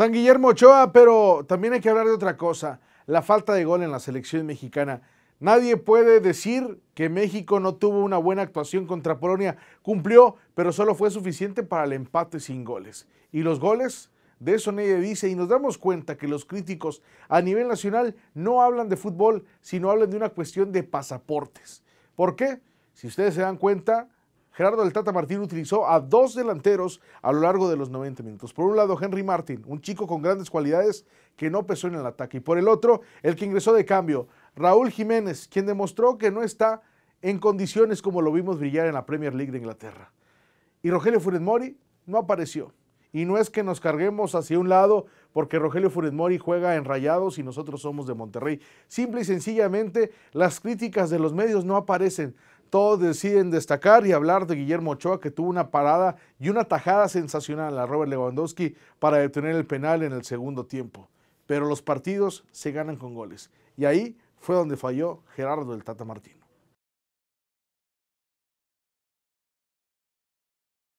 San Guillermo Ochoa, pero también hay que hablar de otra cosa, la falta de gol en la selección mexicana. Nadie puede decir que México no tuvo una buena actuación contra Polonia. Cumplió, pero solo fue suficiente para el empate sin goles. Y los goles, de eso nadie dice. Y nos damos cuenta que los críticos a nivel nacional no hablan de fútbol, sino hablan de una cuestión de pasaportes. ¿Por qué? Si ustedes se dan cuenta, Gerardo del Tata Martín utilizó a dos delanteros a lo largo de los 90 minutos. Por un lado, Henry Martin, un chico con grandes cualidades que no pesó en el ataque. Y por el otro, el que ingresó de cambio, Raúl Jiménez, quien demostró que no está en condiciones como lo vimos brillar en la Premier League de Inglaterra. Y Rogelio Funes Mori no apareció. Y no es que nos carguemos hacia un lado porque Rogelio Funes juega en Rayados y nosotros somos de Monterrey. Simple y sencillamente, las críticas de los medios no aparecen. Todos deciden destacar y hablar de Guillermo Ochoa, que tuvo una parada y una tajada sensacional a Robert Lewandowski para detener el penal en el segundo tiempo. Pero los partidos se ganan con goles. Y ahí fue donde falló Gerardo del Tata Martín.